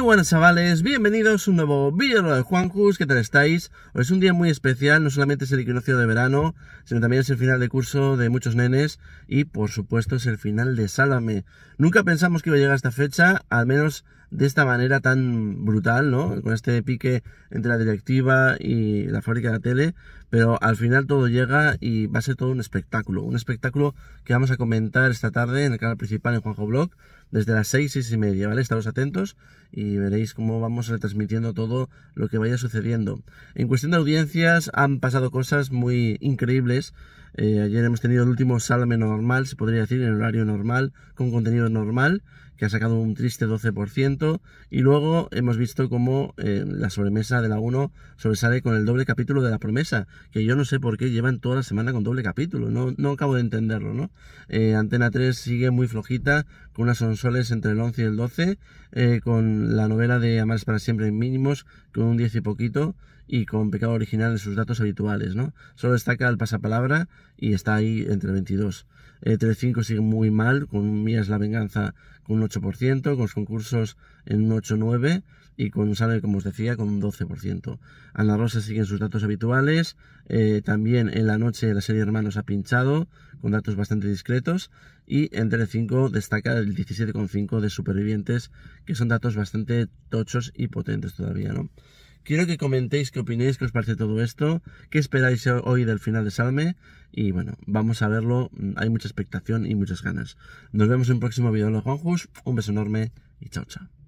Muy buenas chavales, bienvenidos a un nuevo vídeo de Juanjus, ¿qué tal estáis? Hoy es un día muy especial, no solamente es el equinoccio de verano, sino también es el final de curso de muchos nenes y por supuesto es el final de Sálvame. Nunca pensamos que iba a llegar a esta fecha, al menos de esta manera tan brutal, ¿no? Con este pique entre la directiva y la fábrica de la tele, pero al final todo llega y va a ser todo un espectáculo. Un espectáculo que vamos a comentar esta tarde en el canal principal en Juanjo Blog, desde las seis 6 y media, ¿vale? Estaros atentos y veréis cómo vamos retransmitiendo todo lo que vaya sucediendo. En cuestión de audiencias, han pasado cosas muy increíbles. Eh, ayer hemos tenido el último Sálvame normal, se podría decir, en horario normal, con contenido normal que ha sacado un triste 12%, y luego hemos visto cómo eh, la sobremesa de la 1 sobresale con el doble capítulo de la promesa, que yo no sé por qué llevan toda la semana con doble capítulo, no, acabo de entenderlo, ¿no? Eh, Antena 3 sigue muy flojita, con unas sonsoles entre el 11 y el 12, eh, con la novela de Amar para siempre en mínimos, con un 10 y poquito, y con pecado original en sus datos habituales, ¿no? Solo destaca el pasapalabra y está ahí entre 22. Eh, 3.5 sigue muy mal, con Mías la venganza con un 8%, con los concursos en un 8-9% y con Sale, como os decía, con un 12%. Ana Rosa sigue en sus datos habituales, eh, también en la noche la serie Hermanos ha pinchado, con datos bastante discretos, y en Tele5 destaca el 17,5% de supervivientes, que son datos bastante tochos y potentes todavía, ¿no? Quiero que comentéis, que opinéis, que os parece todo esto, qué esperáis hoy del final de Salme y bueno, vamos a verlo, hay mucha expectación y muchas ganas. Nos vemos en un próximo video de los Juanjos, un beso enorme y chao chao.